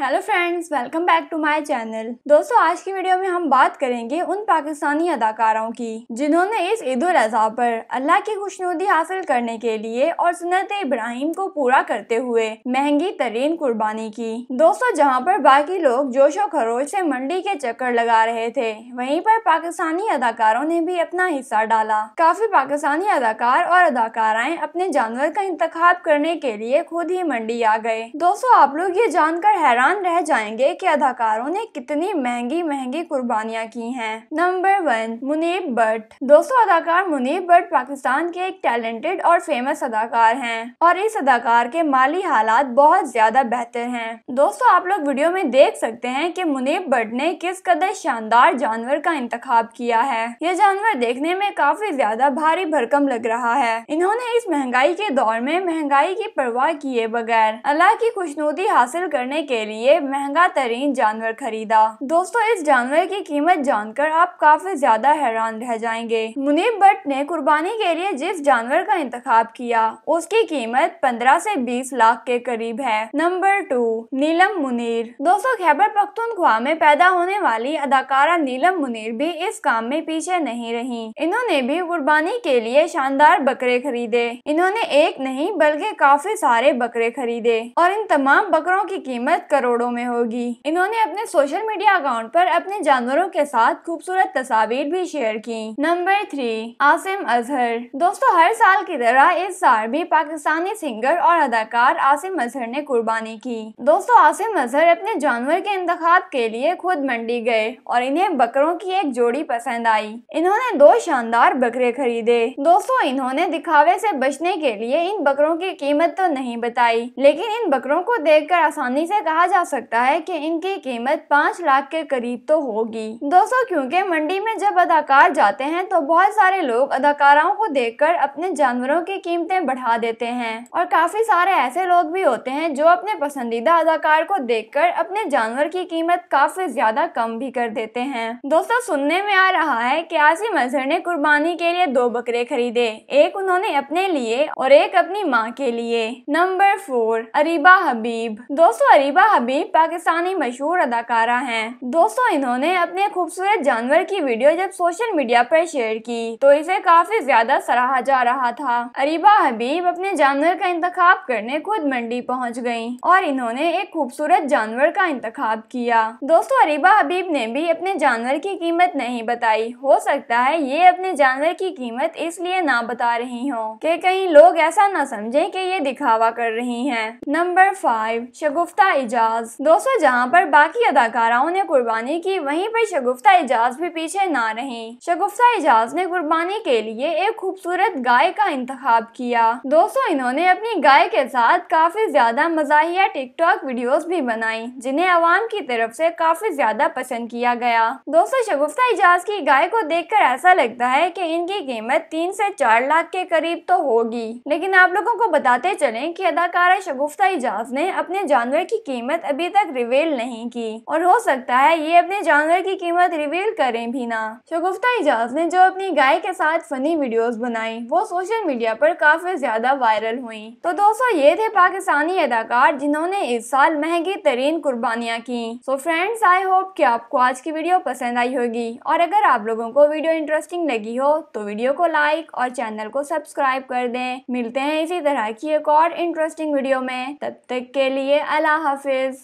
Hello friends welcome back to my channel दोस्तों आज की वीडियो में हम बात करेंगे उन पाकिस्तानी अदाकारों की जिन्होंने इस ईद उल अजहा पर अल्लाह की खुशनुदी हासिल करने के लिए और सुनत इब्राहिम को पूरा करते हुए महंगी तरीन कुर्बानी की दोस्तों जहां पर बाकी लोग जोशो खरोश से मंडी के चक्कर लगा रहे थे वहीं पर पाकिस्तानी अदाकारों ने भी अपना हिस्सा डाला काफी पाकिस्तानी अदाकार और अदाकाराएं अपने जानवर का इंतखब करने के लिए खुद ही मंडी आ गए दोस्तों आप लोग ये जानकर हैरान हैरान रह जाएंगे कि अदाकारों ने कितनी महंगी महंगी कुर्बानियां की हैं नंबर वन मुनीब भट्ट दोस्तों अदाकार मुनीब भट्ट पाकिस्तान के एक टैलेंटेड और फेमस अदाकार हैं और इस अदाकार के माली हालात बहुत ज्यादा बेहतर हैं दोस्तों आप लोग वीडियो में देख सकते हैं कि मुनीब भट्ट ने किस कदर शानदार जानवर का इंतखाब किया है यह जानवर देखने में काफी ज्यादा भारी भरकम लग रहा है इन्होंने इस महंगाई के दौर में महंगाई की परवाह किए बगैर अल्लाह की खुशनुदी हासिल करने के लिए लिए महंगा तरीन जानवर खरीदा दोस्तों इस जानवर की कीमत जानकर आप काफी ज्यादा हैरान रह जाएंगे मुनीब भट्ट ने कुर्बानी के लिए जिस जानवर का इंतखाब किया उसकी कीमत पंद्रह से बीस लाख के करीब है नंबर टू नीलम मुनीर दोस्तों खैबर खुआ में पैदा होने वाली अदाकारा नीलम मुनीर भी इस काम में पीछे नहीं रही इन्होंने भी कुर्बानी के लिए शानदार बकरे खरीदे इन्होंने एक नहीं बल्कि काफी सारे बकरे खरीदे और इन तमाम बकरों की कीमत करोड़ करोड़ों में होगी इन्होंने अपने सोशल मीडिया अकाउंट पर अपने जानवरों के साथ खूबसूरत तस्वीर भी शेयर की नंबर थ्री आसिम अजहर दोस्तों हर साल की तरह इस साल भी पाकिस्तानी सिंगर और अदाकार आसिम अजहर ने कुर्बानी की दोस्तों आसिम अजहर अपने जानवर के इंतखाब के लिए खुद मंडी गए और इन्हें बकरों की एक जोड़ी पसंद आई इन्होंने दो शानदार बकरे खरीदे दोस्तों इन्होंने दिखावे से बचने के लिए इन बकरों की कीमत तो नहीं बताई लेकिन इन बकरों को देखकर आसानी से कहा जा जा सकता है कि इनकी कीमत पाँच लाख के करीब तो होगी दोस्तों क्योंकि मंडी में जब अदाकार जाते हैं तो बहुत सारे लोग अदाकाराओं को देखकर अपने जानवरों की कीमतें बढ़ा देते हैं और काफी सारे ऐसे लोग भी होते हैं जो अपने पसंदीदा अदाकार को देख अपने जानवर की कीमत काफी ज्यादा कम भी कर देते हैं दोस्तों सुनने में आ रहा है की आसिम अजहर ने कुर्बानी के लिए दो बकरे खरीदे एक उन्होंने अपने लिए और एक अपनी माँ के लिए नंबर फोर अरीबा हबीब दोस्तों अरीबा हबीब भी पाकिस्तानी मशहूर अदाकारा हैं। दोस्तों इन्होंने अपने खूबसूरत जानवर की वीडियो जब सोशल मीडिया पर शेयर की तो इसे काफी ज्यादा सराहा जा रहा था अरीबा हबीब अपने जानवर का इंतखाब करने खुद मंडी पहुँच गयी और इन्होंने एक खूबसूरत जानवर का इंतखाब किया दोस्तों अरीबा हबीब ने भी अपने जानवर की कीमत नहीं बताई हो सकता है ये अपने जानवर की कीमत इसलिए ना बता रही हो कि कहीं लोग ऐसा ना समझे की ये दिखावा कर रही है नंबर फाइव शगुफ्ता इजाज एजाज दोस्तों जहाँ पर बाकी अदाकाराओं ने कुर्बानी की वहीं पर शगुफ्ता एजाज भी पीछे ना रहे शगुफ्ता एजाज ने कुर्बानी के लिए एक खूबसूरत गाय का इंतखब किया दोस्तों इन्होंने अपनी गाय के साथ काफी ज्यादा मजाहिया टिकटॉक वीडियोस भी बनाई जिन्हें आवाम की तरफ से काफी ज्यादा पसंद किया गया दोस्तों शगुफ्ता एजाज की गाय को देख ऐसा लगता है की इनकी कीमत तीन ऐसी चार लाख के करीब तो होगी लेकिन आप लोगों को बताते चले की अदाकारा शगुफ्ता एजाज ने अपने जानवर की कीमत अभी तक रिवील नहीं की और हो सकता है ये अपने जानवर की कीमत रिवील करें भी ना शगुफ्ता इजाज ने जो अपनी गाय के साथ फनी वीडियोस बनाई वो सोशल मीडिया पर काफी ज्यादा वायरल हुई तो दोस्तों ये थे पाकिस्तानी अदाकार जिन्होंने इस साल महंगी तरीन कुर्बानियाँ की सो फ्रेंड्स आई होप की आपको आज की वीडियो पसंद आई होगी और अगर आप लोगों को वीडियो इंटरेस्टिंग लगी हो तो वीडियो को लाइक और चैनल को सब्सक्राइब कर दें मिलते हैं इसी तरह की एक और इंटरेस्टिंग वीडियो में तब तक के लिए अल्लाह हाफिज